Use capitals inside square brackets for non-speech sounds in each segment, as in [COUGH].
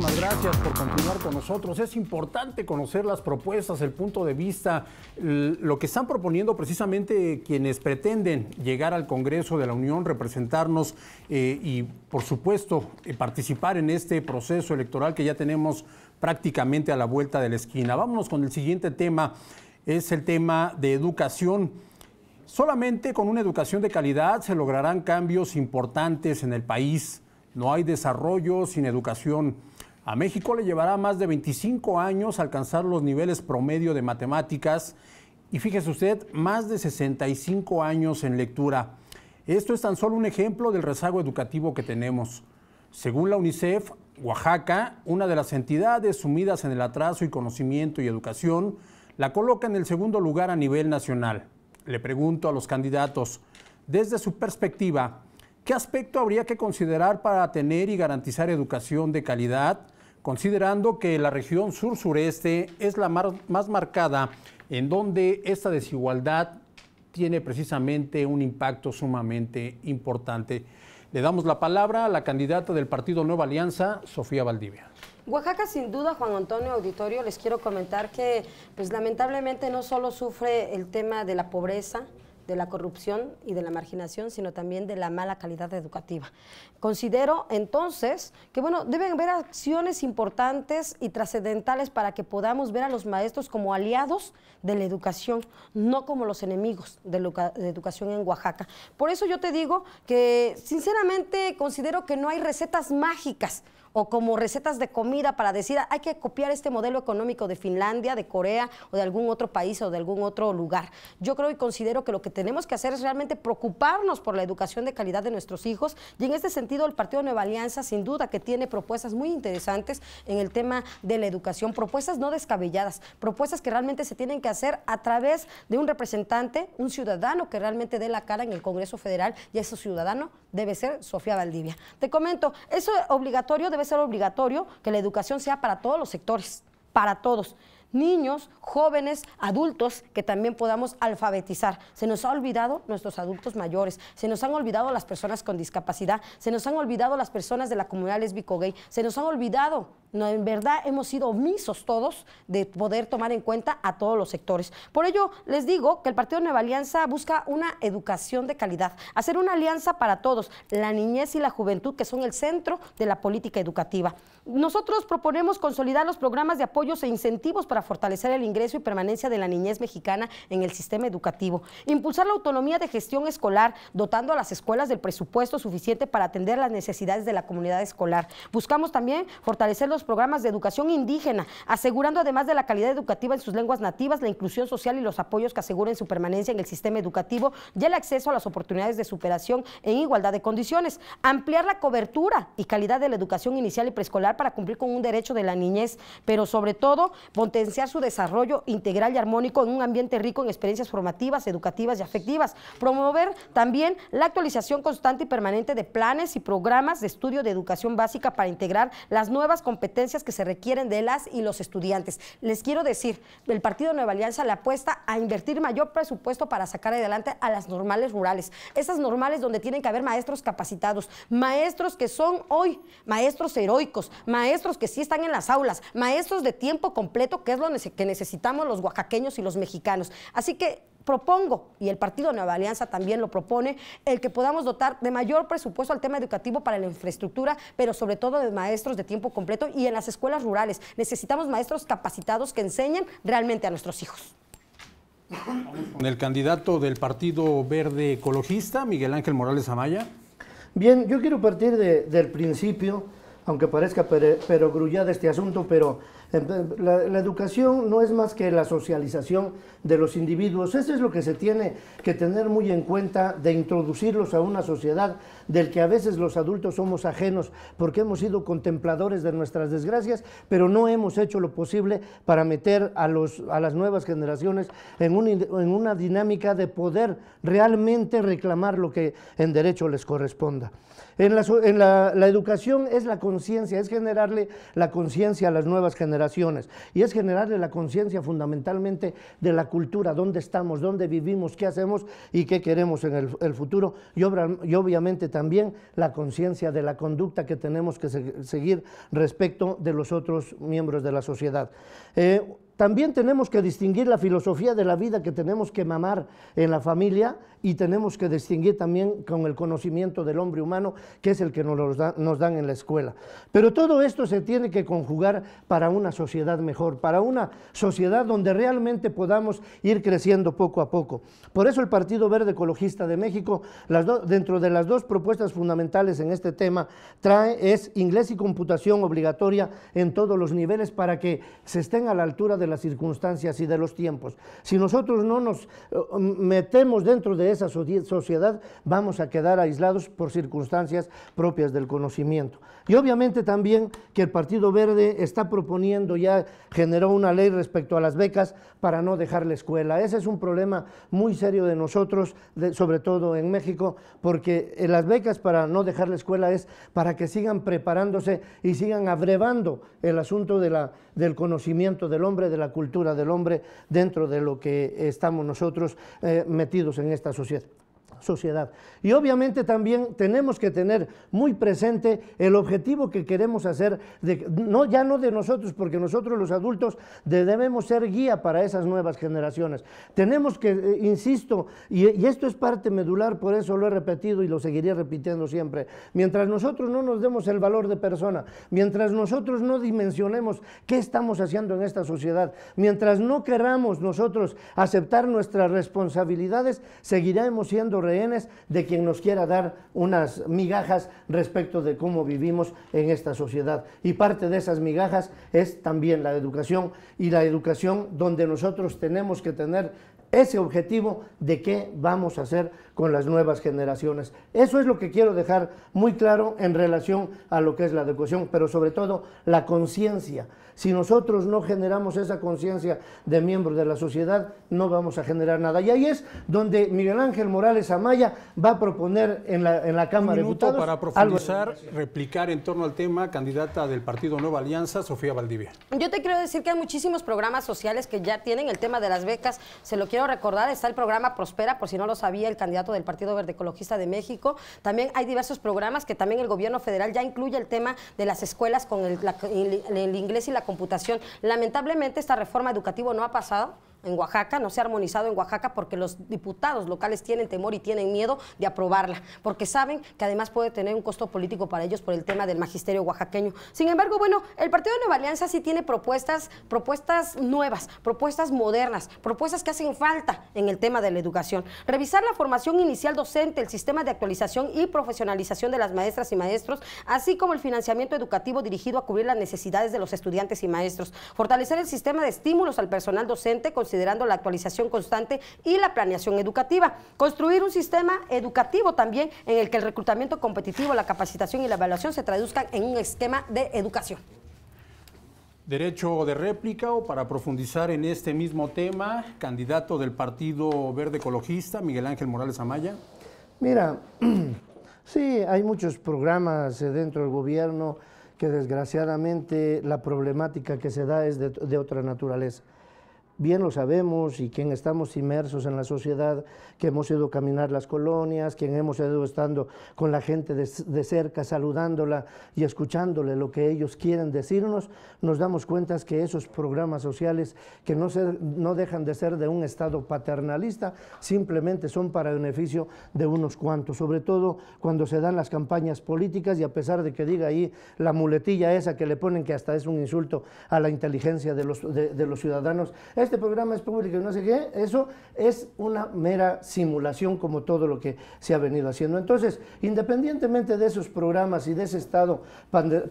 muchísimas gracias por continuar con nosotros. Es importante conocer las propuestas, el punto de vista, lo que están proponiendo precisamente quienes pretenden llegar al Congreso de la Unión, representarnos eh, y, por supuesto, eh, participar en este proceso electoral que ya tenemos prácticamente a la vuelta de la esquina. Vámonos con el siguiente tema, es el tema de educación. Solamente con una educación de calidad se lograrán cambios importantes en el país. No hay desarrollo sin educación. A México le llevará más de 25 años alcanzar los niveles promedio de matemáticas y fíjese usted, más de 65 años en lectura. Esto es tan solo un ejemplo del rezago educativo que tenemos. Según la UNICEF, Oaxaca, una de las entidades sumidas en el atraso y conocimiento y educación, la coloca en el segundo lugar a nivel nacional. Le pregunto a los candidatos, desde su perspectiva, ¿Qué aspecto habría que considerar para tener y garantizar educación de calidad, considerando que la región sur-sureste es la más marcada en donde esta desigualdad tiene precisamente un impacto sumamente importante? Le damos la palabra a la candidata del partido Nueva Alianza, Sofía Valdivia. Oaxaca sin duda, Juan Antonio Auditorio, les quiero comentar que pues lamentablemente no solo sufre el tema de la pobreza, de la corrupción y de la marginación, sino también de la mala calidad educativa. Considero entonces que, bueno, deben haber acciones importantes y trascendentales para que podamos ver a los maestros como aliados de la educación, no como los enemigos de la educación en Oaxaca. Por eso yo te digo que, sinceramente, considero que no hay recetas mágicas o como recetas de comida para decir hay que copiar este modelo económico de Finlandia, de Corea o de algún otro país o de algún otro lugar. Yo creo y considero que lo que tenemos que hacer es realmente preocuparnos por la educación de calidad de nuestros hijos y en este sentido el Partido Nueva Alianza sin duda que tiene propuestas muy interesantes en el tema de la educación, propuestas no descabelladas, propuestas que realmente se tienen que hacer a través de un representante, un ciudadano que realmente dé la cara en el Congreso Federal y a ese ciudadano debe ser Sofía Valdivia. Te comento, eso obligatorio debe ser obligatorio, que la educación sea para todos los sectores, para todos niños, jóvenes, adultos, que también podamos alfabetizar. Se nos ha olvidado nuestros adultos mayores, se nos han olvidado las personas con discapacidad, se nos han olvidado las personas de la comunidad lesbico gay se nos han olvidado en verdad hemos sido omisos todos de poder tomar en cuenta a todos los sectores. Por ello, les digo que el Partido Nueva Alianza busca una educación de calidad, hacer una alianza para todos, la niñez y la juventud, que son el centro de la política educativa. Nosotros proponemos consolidar los programas de apoyos e incentivos para fortalecer el ingreso y permanencia de la niñez mexicana en el sistema educativo, impulsar la autonomía de gestión escolar, dotando a las escuelas del presupuesto suficiente para atender las necesidades de la comunidad escolar. Buscamos también fortalecer los programas de educación indígena, asegurando además de la calidad educativa en sus lenguas nativas, la inclusión social y los apoyos que aseguren su permanencia en el sistema educativo y el acceso a las oportunidades de superación en igualdad de condiciones, ampliar la cobertura y calidad de la educación inicial y preescolar para cumplir con un derecho de la niñez, pero sobre todo potenciar su desarrollo integral y armónico en un ambiente rico en experiencias formativas, educativas y afectivas, promover también la actualización constante y permanente de planes y programas de estudio de educación básica para integrar las nuevas competencias que se requieren de las y los estudiantes. Les quiero decir, el Partido Nueva Alianza le apuesta a invertir mayor presupuesto para sacar adelante a las normales rurales, esas normales donde tienen que haber maestros capacitados, maestros que son hoy maestros heroicos, maestros que sí están en las aulas, maestros de tiempo completo, que es lo que necesitamos los oaxaqueños y los mexicanos. Así que propongo, y el Partido Nueva Alianza también lo propone, el que podamos dotar de mayor presupuesto al tema educativo para la infraestructura, pero sobre todo de maestros de tiempo completo y en las escuelas rurales. Necesitamos maestros capacitados que enseñen realmente a nuestros hijos. Con el candidato del Partido Verde Ecologista, Miguel Ángel Morales Amaya. Bien, yo quiero partir del principio, aunque parezca pero perogrullado este asunto, pero la, educación no es más que la socialización de los individuos. Eso es lo que se tiene que tener muy en cuenta de introducirlos a una sociedad del que a veces los adultos somos ajenos porque hemos sido contempladores de nuestras desgracias, pero no hemos hecho lo posible para meter a, los, a las nuevas generaciones en, en una dinámica de poder realmente reclamar lo que en derecho les corresponda. En la, en la educación es la conciencia, es generarle la conciencia a las nuevas generaciones y es generarle la conciencia fundamentalmente de la cultura, dónde estamos, dónde vivimos, qué hacemos y qué queremos en el, futuro. Y, obviamente también la conciencia de la conducta que tenemos que seguir respecto de los otros miembros de la sociedad. Eh, también tenemos que distinguir la filosofía de la vida que tenemos que mamar en la familia y tenemos que distinguir también con el conocimiento del hombre humano, que es el que nos, nos dan en la escuela. Pero todo esto se tiene que conjugar para una sociedad mejor, para una sociedad donde realmente podamos ir creciendo poco a poco. Por eso el Partido Verde Ecologista de México, las dentro de las dos propuestas fundamentales en este tema, trae es inglés y computación obligatoria en todos los niveles para que se estén a la altura de las circunstancias y de los tiempos. Si nosotros no nos eh, metemos dentro de esa sociedad vamos a quedar aislados por circunstancias propias del conocimiento. Y obviamente también que el Partido Verde está proponiendo, ya generó una ley respecto a las becas para no dejar la escuela. Ese es un problema muy serio de nosotros, sobre todo en México, porque eh, las becas para no dejar la escuela es para que sigan preparándose y sigan abrevando el asunto de la, del conocimiento del hombre, de la cultura del hombre, dentro de lo que estamos nosotros eh, metidos en esta sociedad sociedad sociedad. Y obviamente también tenemos que tener muy presente el objetivo que queremos hacer, no, ya no de nosotros, porque nosotros los adultos debemos ser guía para esas nuevas generaciones. Tenemos que, eh, insisto, y, esto es parte medular, por eso lo he repetido y lo seguiré repitiendo siempre, mientras nosotros no nos demos el valor de persona, mientras nosotros no dimensionemos qué estamos haciendo en esta sociedad, mientras no queramos nosotros aceptar nuestras responsabilidades, seguiremos siendo de quien nos quiera dar unas migajas respecto de cómo vivimos en esta sociedad. Y parte de esas migajas es también la educación y la educación donde nosotros tenemos que tener ese objetivo de qué vamos a hacer con las nuevas generaciones. Eso es lo que quiero dejar muy claro en relación a lo que es la educación, pero sobre todo la conciencia. Si nosotros no generamos esa conciencia de miembros de la sociedad, no vamos a generar nada. Y ahí es donde Miguel Ángel Morales Amaya va a proponer en la, Cámara de Diputados. Para profundizar, replicar en torno al tema, candidata del Partido Nueva Alianza, Sofía Valdivia. Yo te quiero decir que hay muchísimos programas sociales que ya tienen el tema de las becas, se lo quiero quiero recordar, está el programa Prospera, por si no lo sabía, el candidato del Partido Verde Ecologista de México. También hay diversos programas que también el gobierno federal ya incluye el tema de las escuelas con el, el inglés y la computación. Lamentablemente esta reforma educativa no ha pasado en Oaxaca, no se ha armonizado en Oaxaca porque los diputados locales tienen temor y tienen miedo de aprobarla, porque saben que además puede tener un costo político para ellos por el tema del magisterio oaxaqueño. Sin embargo, bueno, el Partido de Nueva Alianza sí tiene propuestas, propuestas nuevas, propuestas modernas, propuestas que hacen falta en el tema de la educación. Revisar la formación inicial docente, el sistema de actualización y profesionalización de las maestras y maestros, así como el financiamiento educativo dirigido a cubrir las necesidades de los estudiantes y maestros. Fortalecer el sistema de estímulos al personal docente con considerando la actualización constante y la planeación educativa. Construir un sistema educativo también en el que el reclutamiento competitivo, la capacitación y la evaluación se traduzcan en un esquema de educación. Derecho de réplica o para profundizar en este mismo tema, candidato del Partido Verde Ecologista, Miguel Ángel Morales Amaya. Mira, [CLEARS THROAT] sí, hay muchos programas eh, dentro del gobierno que desgraciadamente la problemática que se da es de, otra naturaleza bien lo sabemos y quien estamos inmersos en la sociedad, que hemos ido caminar las colonias, quien hemos ido estando con la gente de, cerca, saludándola y escuchándole lo que ellos quieren decirnos, nos damos cuenta que esos programas sociales que no, se, no dejan de ser de un Estado paternalista, simplemente son para beneficio de unos cuantos, sobre todo cuando se dan las campañas políticas y a pesar de que diga ahí la muletilla esa que le ponen que hasta es un insulto a la inteligencia de los, de, los ciudadanos, este programa es público y no sé qué, eso es una mera simulación como todo lo que se ha venido haciendo. Entonces, independientemente de esos programas y de ese estado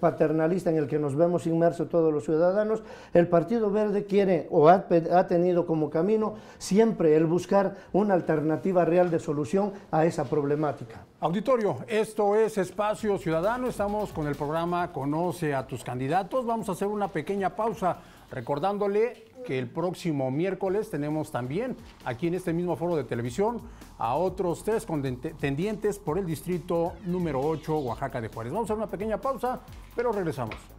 paternalista en el que nos vemos inmersos todos los ciudadanos, el Partido Verde quiere o ha, tenido como camino siempre el buscar una alternativa real de solución a esa problemática. Auditorio, esto es Espacio Ciudadano, estamos con el programa Conoce a tus candidatos, vamos a hacer una pequeña pausa recordándole que el próximo miércoles tenemos también aquí en este mismo foro de televisión a otros tres contendientes por el distrito número 8, Oaxaca de Juárez. Vamos a hacer una pequeña pausa, pero regresamos.